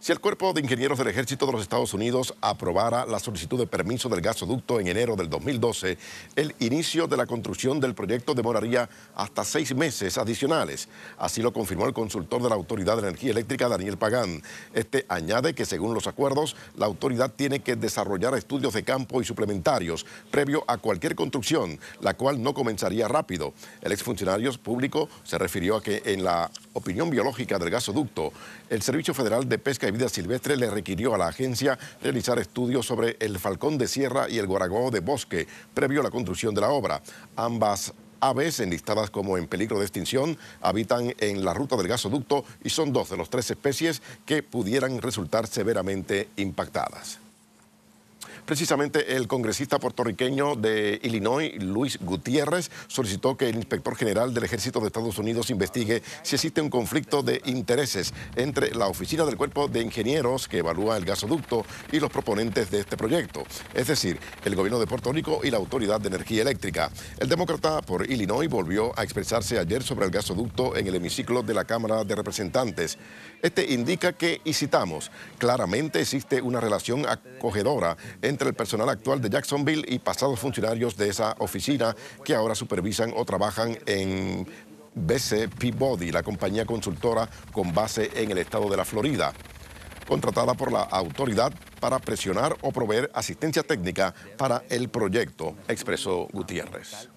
Si el Cuerpo de Ingenieros del Ejército de los Estados Unidos aprobara la solicitud de permiso del gasoducto en enero del 2012, el inicio de la construcción del proyecto demoraría hasta seis meses adicionales. Así lo confirmó el consultor de la Autoridad de Energía Eléctrica, Daniel Pagán. Este añade que según los acuerdos, la autoridad tiene que desarrollar estudios de campo y suplementarios previo a cualquier construcción, la cual no comenzaría rápido. El exfuncionario público se refirió a que en la opinión biológica del gasoducto, el Servicio Federal de Pesca Vida Silvestre le requirió a la agencia realizar estudios sobre el falcón de sierra y el guaragó de bosque previo a la construcción de la obra. Ambas aves enlistadas como en peligro de extinción habitan en la ruta del gasoducto y son dos de las tres especies que pudieran resultar severamente impactadas. Precisamente el congresista puertorriqueño de Illinois, Luis Gutiérrez, solicitó que el inspector general del Ejército de Estados Unidos investigue si existe un conflicto de intereses entre la oficina del cuerpo de ingenieros que evalúa el gasoducto y los proponentes de este proyecto, es decir, el gobierno de Puerto Rico y la Autoridad de Energía Eléctrica. El demócrata por Illinois volvió a expresarse ayer sobre el gasoducto en el hemiciclo de la Cámara de Representantes. Este indica que, y citamos, claramente existe una relación acogedora entre entre el personal actual de Jacksonville y pasados funcionarios de esa oficina que ahora supervisan o trabajan en BC Body, la compañía consultora con base en el estado de la Florida, contratada por la autoridad para presionar o proveer asistencia técnica para el proyecto, expresó Gutiérrez.